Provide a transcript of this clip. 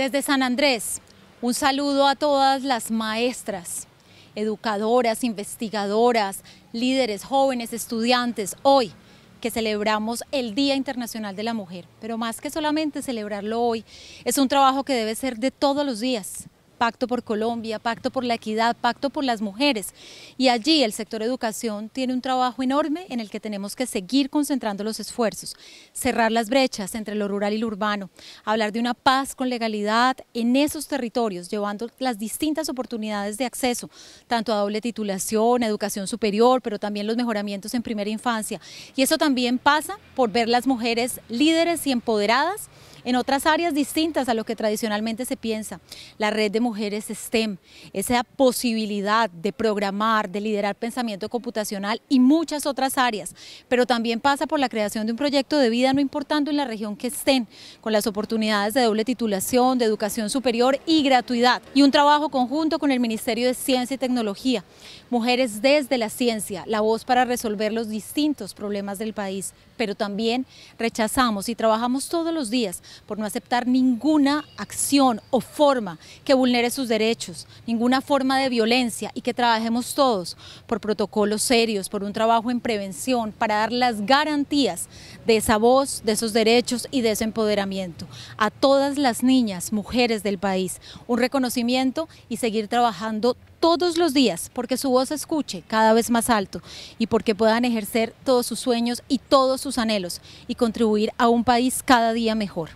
Desde San Andrés, un saludo a todas las maestras, educadoras, investigadoras, líderes, jóvenes, estudiantes, hoy que celebramos el Día Internacional de la Mujer. Pero más que solamente celebrarlo hoy, es un trabajo que debe ser de todos los días, Pacto por Colombia, Pacto por la Equidad, Pacto por las Mujeres. Y allí el sector educación tiene un trabajo enorme en el que tenemos que seguir concentrando los esfuerzos, cerrar las brechas entre lo rural y lo urbano, hablar de una paz con legalidad en esos territorios, llevando las distintas oportunidades de acceso, tanto a doble titulación, educación superior, pero también los mejoramientos en primera infancia. Y eso también pasa por ver las mujeres líderes y empoderadas en otras áreas distintas a lo que tradicionalmente se piensa. La red de mujeres STEM, esa posibilidad de programar, de liderar pensamiento computacional y muchas otras áreas, pero también pasa por la creación de un proyecto de vida, no importando en la región que estén, con las oportunidades de doble titulación, de educación superior y gratuidad, y un trabajo conjunto con el Ministerio de Ciencia y Tecnología. Mujeres desde la ciencia, la voz para resolver los distintos problemas del país, pero también rechazamos y trabajamos todos los días por no aceptar ninguna acción o forma que vulnere sus derechos, ninguna forma de violencia y que trabajemos todos por protocolos serios, por un trabajo en prevención, para dar las garantías de esa voz, de esos derechos y de ese empoderamiento. A todas las niñas, mujeres del país, un reconocimiento y seguir trabajando todos los días, porque su voz se escuche cada vez más alto y porque puedan ejercer todos sus sueños y todos sus anhelos y contribuir a un país cada día mejor.